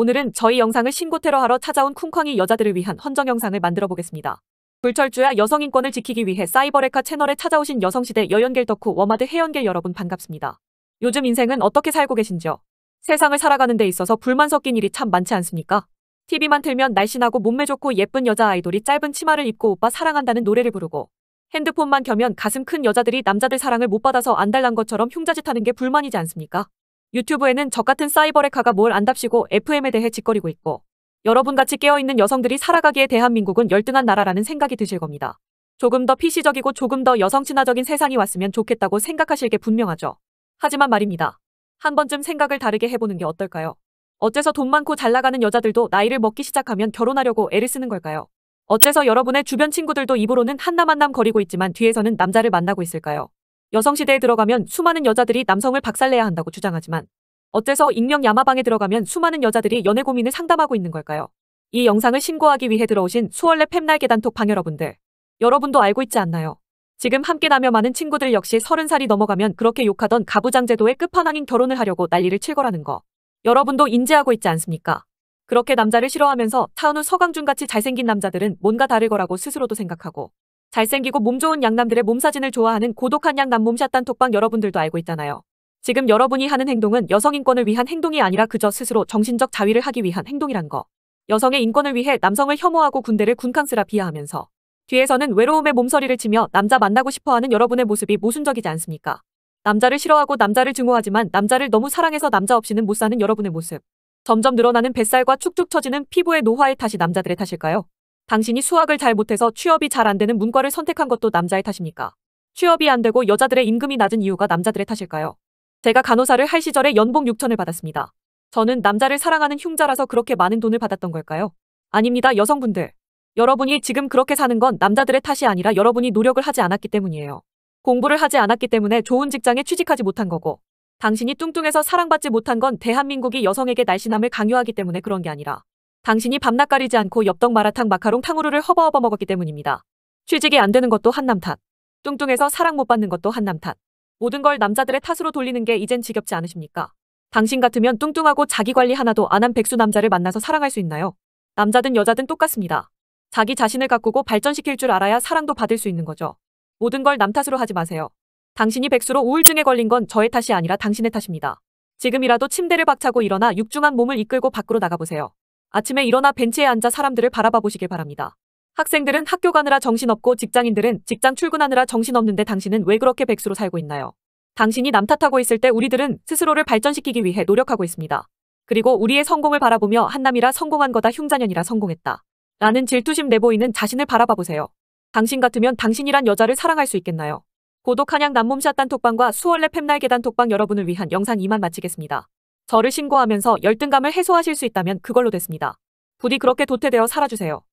오늘은 저희 영상을 신고 테러하러 찾아온 쿵쾅이 여자들을 위한 헌정 영상을 만들어 보겠습니다. 불철주야 여성인권을 지키기 위해 사이버레카 채널에 찾아오신 여성시대 여연결 덕후 워마드 해연결 여러분 반갑습니다. 요즘 인생은 어떻게 살고 계신지요? 세상을 살아가는 데 있어서 불만 섞인 일이 참 많지 않습니까? TV만 틀면 날씬하고 몸매 좋고 예쁜 여자 아이돌이 짧은 치마를 입고 오빠 사랑한다는 노래를 부르고 핸드폰만 켜면 가슴 큰 여자들이 남자들 사랑을 못 받아서 안달난 것처럼 흉자짓하는 게 불만이지 않습니까? 유튜브에는 저같은 사이버레카가 뭘 안답시고 FM에 대해 짓거리고 있고 여러분같이 깨어있는 여성들이 살아가기에 대한민국은 열등한 나라라는 생각이 드실 겁니다. 조금 더 PC적이고 조금 더 여성 친화적인 세상이 왔으면 좋겠다고 생각하실 게 분명하죠. 하지만 말입니다. 한 번쯤 생각을 다르게 해보는 게 어떨까요? 어째서 돈 많고 잘 나가는 여자들도 나이를 먹기 시작하면 결혼하려고 애를 쓰는 걸까요? 어째서 여러분의 주변 친구들도 입으로는 한남한남 거리고 있지만 뒤에서는 남자를 만나고 있을까요? 여성시대에 들어가면 수많은 여자들이 남성을 박살내야 한다고 주장하지만 어째서 익명 야마방에 들어가면 수많은 여자들이 연애 고민을 상담하고 있는 걸까요? 이 영상을 신고하기 위해 들어오신 수월래 팻날 계단톡 방 여러분들 여러분도 알고 있지 않나요? 지금 함께 나며많은 친구들 역시 서른 살이 넘어가면 그렇게 욕하던 가부장제도의 끝판왕인 결혼을 하려고 난리를 칠 거라는 거 여러분도 인지하고 있지 않습니까? 그렇게 남자를 싫어하면서 타은우 서강준같이 잘생긴 남자들은 뭔가 다를 거라고 스스로도 생각하고 잘생기고 몸 좋은 양남들의 몸사진을 좋아하는 고독한 양남 몸샷 단톡방 여러분들도 알고 있잖아요. 지금 여러분이 하는 행동은 여성 인권을 위한 행동이 아니라 그저 스스로 정신적 자위를 하기 위한 행동이란 거. 여성의 인권을 위해 남성을 혐오하고 군대를 군캉스라 비하하면서 뒤에서는 외로움에 몸서리를 치며 남자 만나고 싶어하는 여러분의 모습이 모순적이지 않습니까? 남자를 싫어하고 남자를 증오하지만 남자를 너무 사랑해서 남자 없이는 못 사는 여러분의 모습. 점점 늘어나는 뱃살과 축축 처지는 피부의 노화의 탓이 남자들의 탓일까요? 당신이 수학을 잘 못해서 취업이 잘 안 되는 문과를 선택한 것도 남자의 탓입니까? 취업이 안 되고 여자들의 임금이 낮은 이유가 남자들의 탓일까요? 제가 간호사를 할 시절에 연봉 6천을 받았습니다. 저는 남자를 사랑하는 흉자라서 그렇게 많은 돈을 받았던 걸까요? 아닙니다, 여성분들. 여러분이 지금 그렇게 사는 건 남자들의 탓이 아니라 여러분이 노력을 하지 않았기 때문이에요. 공부를 하지 않았기 때문에 좋은 직장에 취직하지 못한 거고, 당신이 뚱뚱해서 사랑받지 못한 건 대한민국이 여성에게 날씬함을 강요하기 때문에 그런 게 아니라 당신이 밤낮 가리지 않고 엽떡 마라탕 마카롱 탕후루를 허버허버 먹었기 때문입니다. 취직이 안 되는 것도 한남 탓. 뚱뚱해서 사랑 못 받는 것도 한남 탓. 모든 걸 남자들의 탓으로 돌리는 게 이젠 지겹지 않으십니까? 당신 같으면 뚱뚱하고 자기 관리 하나도 안 한 백수 남자를 만나서 사랑할 수 있나요? 남자든 여자든 똑같습니다. 자기 자신을 가꾸고 발전시킬 줄 알아야 사랑도 받을 수 있는 거죠. 모든 걸 남 탓으로 하지 마세요. 당신이 백수로 우울증에 걸린 건 저의 탓이 아니라 당신의 탓입니다. 지금이라도 침대를 박차고 일어나 육중한 몸을 이끌고 밖으로 나가보세요. 아침에 일어나 벤치에 앉아 사람들을 바라봐 보시길 바랍니다. 학생들은 학교 가느라 정신없고 직장인들은 직장 출근하느라 정신없는데 당신은 왜 그렇게 백수로 살고 있나요? 당신이 남 탓하고 있을 때 우리들은 스스로를 발전시키기 위해 노력하고 있습니다. 그리고 우리의 성공을 바라보며 한남이라 성공한 거다 흉자년이라 성공했다. 라는 질투심 내보이는 자신을 바라봐 보세요. 당신 같으면 당신이란 여자를 사랑할 수 있겠나요? 고독한양 남몸샷 단톡방과 수월레 팹날 계단 톡방 여러분을 위한 영상 이만 마치겠습니다. 저를 신고하면서 열등감을 해소하실 수 있다면 그걸로 됐습니다. 부디 그렇게 도태되어 살아주세요.